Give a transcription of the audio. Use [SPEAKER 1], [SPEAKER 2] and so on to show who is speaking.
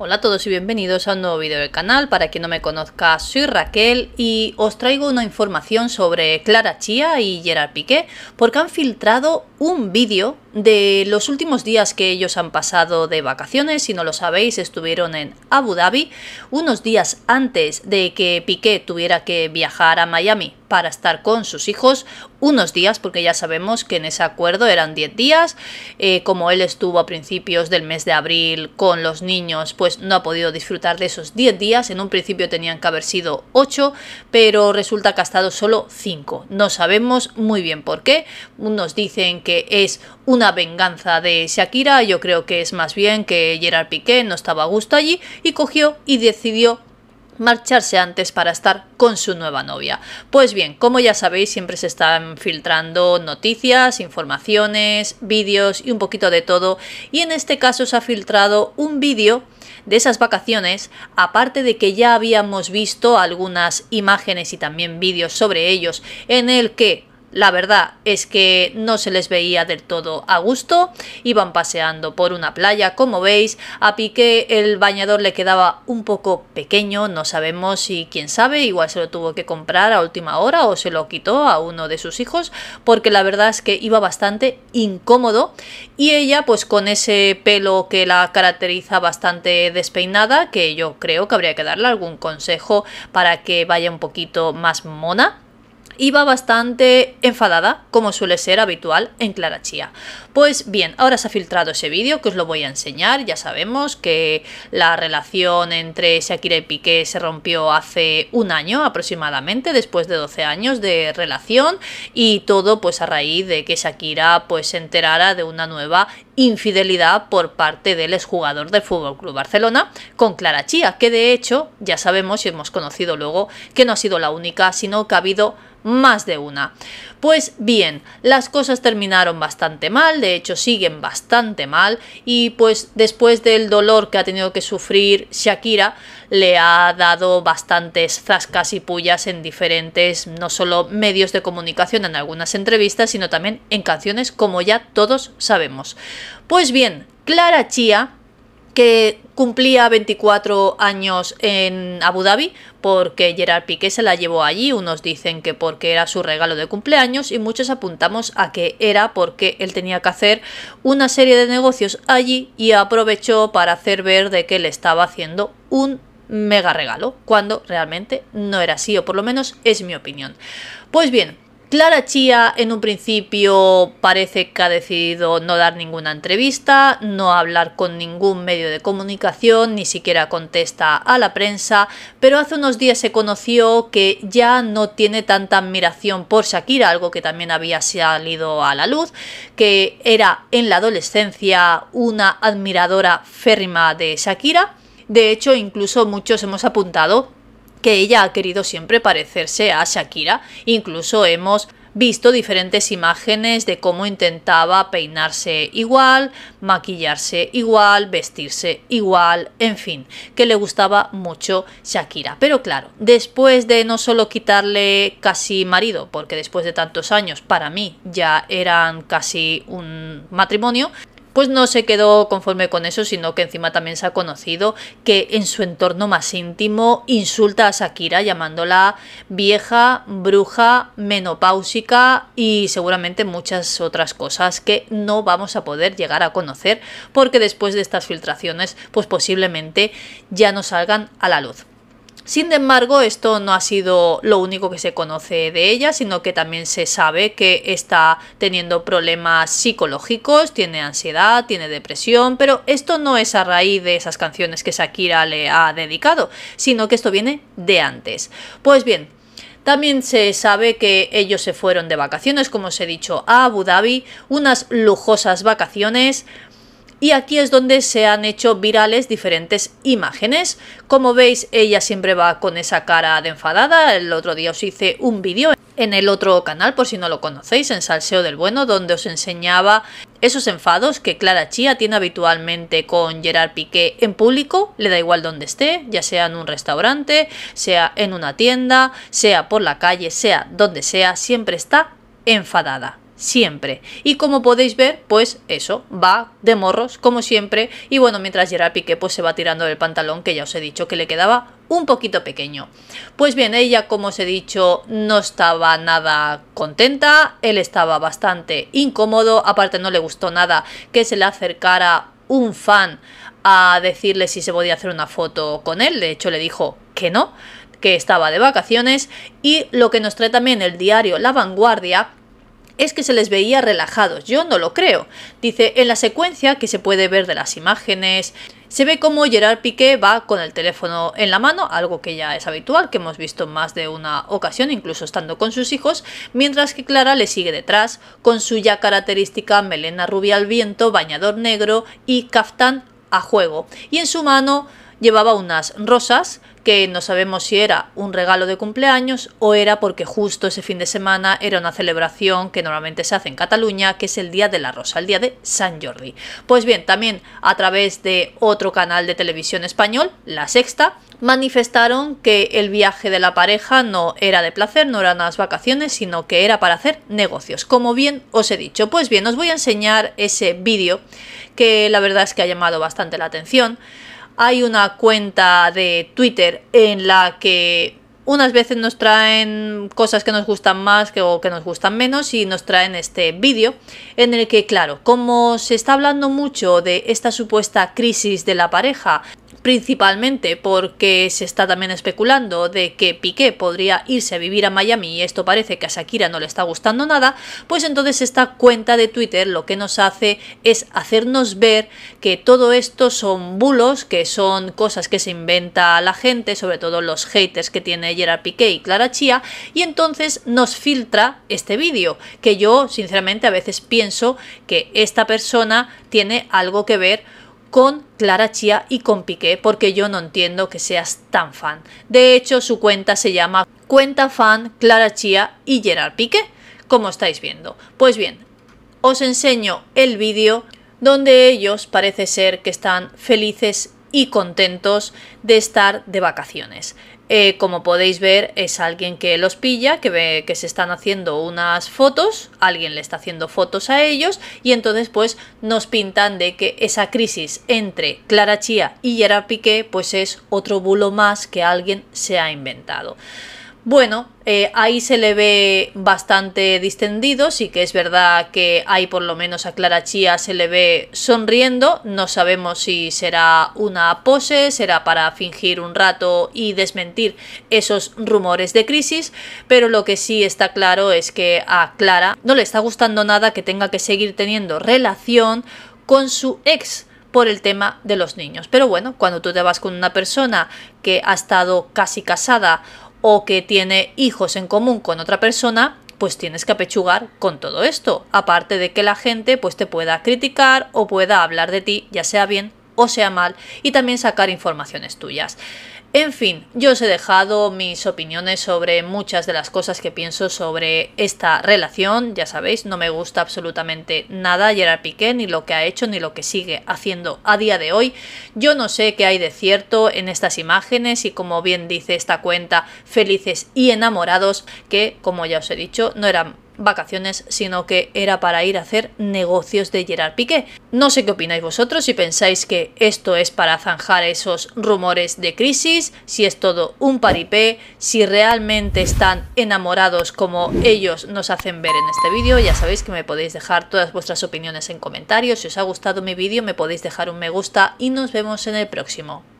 [SPEAKER 1] Hola a todos y bienvenidos a un nuevo vídeo del canal. Para quien no me conozca, soy Raquel y os traigo una información sobre Clara Chía y Gerard Piqué porque han filtrado un vídeo de los últimos días que ellos han pasado de vacaciones. Si no lo sabéis, estuvieron en Abu Dhabi unos días antes de que Piqué tuviera que viajar a Miami para estar con sus hijos. Unos días, porque ya sabemos que en ese acuerdo eran 10 días. Eh, como él estuvo a principios del mes de abril con los niños, pues no ha podido disfrutar de esos 10 días. En un principio tenían que haber sido 8, pero resulta que ha estado solo 5. No sabemos muy bien por qué. Unos dicen que que es una venganza de Shakira, yo creo que es más bien que Gerard Piqué no estaba a gusto allí y cogió y decidió marcharse antes para estar con su nueva novia. Pues bien, como ya sabéis, siempre se están filtrando noticias, informaciones, vídeos y un poquito de todo. Y en este caso se ha filtrado un vídeo de esas vacaciones, aparte de que ya habíamos visto algunas imágenes y también vídeos sobre ellos, en el que la verdad es que no se les veía del todo a gusto, iban paseando por una playa, como veis, a Piqué el bañador le quedaba un poco pequeño, no sabemos si quién sabe, igual se lo tuvo que comprar a última hora o se lo quitó a uno de sus hijos, porque la verdad es que iba bastante incómodo y ella pues con ese pelo que la caracteriza bastante despeinada, que yo creo que habría que darle algún consejo para que vaya un poquito más mona iba bastante enfadada, como suele ser habitual en Clara Chía. Pues bien, ahora se ha filtrado ese vídeo que os lo voy a enseñar. Ya sabemos que la relación entre Shakira y Piqué se rompió hace un año aproximadamente, después de 12 años de relación y todo pues a raíz de que Shakira pues se enterara de una nueva infidelidad por parte del exjugador del Fútbol Club Barcelona con Clara Chía, que de hecho ya sabemos y hemos conocido luego que no ha sido la única, sino que ha habido más de una. Pues bien, las cosas terminaron bastante mal, de hecho siguen bastante mal y pues después del dolor que ha tenido que sufrir Shakira le ha dado bastantes zascas y pullas en diferentes, no solo medios de comunicación en algunas entrevistas, sino también en canciones como ya todos sabemos. Pues bien, Clara Chía que cumplía 24 años en Abu Dhabi porque Gerard Piqué se la llevó allí, unos dicen que porque era su regalo de cumpleaños y muchos apuntamos a que era porque él tenía que hacer una serie de negocios allí y aprovechó para hacer ver de que le estaba haciendo un mega regalo, cuando realmente no era así, o por lo menos es mi opinión. Pues bien, Clara Chía en un principio parece que ha decidido no dar ninguna entrevista, no hablar con ningún medio de comunicación, ni siquiera contesta a la prensa, pero hace unos días se conoció que ya no tiene tanta admiración por Shakira, algo que también había salido a la luz, que era en la adolescencia una admiradora férrima de Shakira. De hecho, incluso muchos hemos apuntado que ella ha querido siempre parecerse a Shakira. Incluso hemos visto diferentes imágenes de cómo intentaba peinarse igual, maquillarse igual, vestirse igual, en fin, que le gustaba mucho Shakira. Pero claro, después de no solo quitarle casi marido, porque después de tantos años para mí ya eran casi un matrimonio, pues no se quedó conforme con eso, sino que encima también se ha conocido que en su entorno más íntimo insulta a Shakira llamándola vieja, bruja, menopáusica y seguramente muchas otras cosas que no vamos a poder llegar a conocer porque después de estas filtraciones pues posiblemente ya no salgan a la luz. Sin embargo, esto no ha sido lo único que se conoce de ella, sino que también se sabe que está teniendo problemas psicológicos, tiene ansiedad, tiene depresión, pero esto no es a raíz de esas canciones que Shakira le ha dedicado, sino que esto viene de antes. Pues bien, también se sabe que ellos se fueron de vacaciones, como os he dicho, a Abu Dhabi, unas lujosas vacaciones, y aquí es donde se han hecho virales diferentes imágenes. Como veis, ella siempre va con esa cara de enfadada. El otro día os hice un vídeo en el otro canal, por si no lo conocéis, en Salseo del Bueno, donde os enseñaba esos enfados que Clara Chía tiene habitualmente con Gerard Piqué en público, le da igual donde esté, ya sea en un restaurante, sea en una tienda, sea por la calle, sea donde sea, siempre está enfadada siempre. Y como podéis ver, pues eso, va de morros, como siempre. Y bueno, mientras Gerard Piqué pues se va tirando del pantalón, que ya os he dicho que le quedaba un poquito pequeño. Pues bien, ella, como os he dicho, no estaba nada contenta, él estaba bastante incómodo, aparte no le gustó nada que se le acercara un fan a decirle si se podía hacer una foto con él, de hecho le dijo que no, que estaba de vacaciones y lo que nos trae también el diario La Vanguardia es que se les veía relajados. Yo no lo creo. Dice, en la secuencia que se puede ver de las imágenes, se ve como Gerard Piqué va con el teléfono en la mano, algo que ya es habitual, que hemos visto más de una ocasión, incluso estando con sus hijos, mientras que Clara le sigue detrás, con su ya característica melena rubia al viento, bañador negro y caftán a juego. Y en su mano llevaba unas rosas que no sabemos si era un regalo de cumpleaños o era porque justo ese fin de semana era una celebración que normalmente se hace en Cataluña, que es el Día de la Rosa, el Día de San Jordi. Pues bien, también a través de otro canal de televisión español, La Sexta, manifestaron que el viaje de la pareja no era de placer, no eran unas vacaciones, sino que era para hacer negocios, como bien os he dicho. Pues bien, os voy a enseñar ese vídeo que la verdad es que ha llamado bastante la atención hay una cuenta de Twitter en la que unas veces nos traen cosas que nos gustan más que, o que nos gustan menos y nos traen este vídeo en el que, claro, como se está hablando mucho de esta supuesta crisis de la pareja, principalmente porque se está también especulando de que Piqué podría irse a vivir a Miami y esto parece que a Shakira no le está gustando nada, pues entonces esta cuenta de Twitter lo que nos hace es hacernos ver que todo esto son bulos, que son cosas que se inventa la gente, sobre todo los haters que tiene Gerard Piqué y Clara Chía, y entonces nos filtra este vídeo, que yo sinceramente a veces pienso que esta persona tiene algo que ver con Clara Chía y con Piqué, porque yo no entiendo que seas tan fan. De hecho, su cuenta se llama Cuenta Fan Clara Chía y Gerard Piqué, como estáis viendo. Pues bien, os enseño el vídeo donde ellos parece ser que están felices y contentos de estar de vacaciones. Eh, como podéis ver, es alguien que los pilla, que ve que se están haciendo unas fotos, alguien le está haciendo fotos a ellos, y entonces pues nos pintan de que esa crisis entre Clara Chía y Gerard Piqué pues es otro bulo más que alguien se ha inventado. Bueno, eh, ahí se le ve bastante distendido, sí que es verdad que ahí por lo menos a Clara Chía se le ve sonriendo, no sabemos si será una pose, será para fingir un rato y desmentir esos rumores de crisis, pero lo que sí está claro es que a Clara no le está gustando nada que tenga que seguir teniendo relación con su ex, por el tema de los niños. Pero bueno, cuando tú te vas con una persona que ha estado casi casada o que tiene hijos en común con otra persona, pues tienes que apechugar con todo esto, aparte de que la gente pues te pueda criticar o pueda hablar de ti, ya sea bien o sea mal, y también sacar informaciones tuyas. En fin, yo os he dejado mis opiniones sobre muchas de las cosas que pienso sobre esta relación. Ya sabéis, no me gusta absolutamente nada Gerard Piqué, ni lo que ha hecho, ni lo que sigue haciendo a día de hoy. Yo no sé qué hay de cierto en estas imágenes y como bien dice esta cuenta, felices y enamorados, que como ya os he dicho, no eran vacaciones, sino que era para ir a hacer negocios de Gerard Piqué. No sé qué opináis vosotros, si pensáis que esto es para zanjar esos rumores de crisis si es todo un paripé, si realmente están enamorados como ellos nos hacen ver en este vídeo. Ya sabéis que me podéis dejar todas vuestras opiniones en comentarios. Si os ha gustado mi vídeo me podéis dejar un me gusta y nos vemos en el próximo.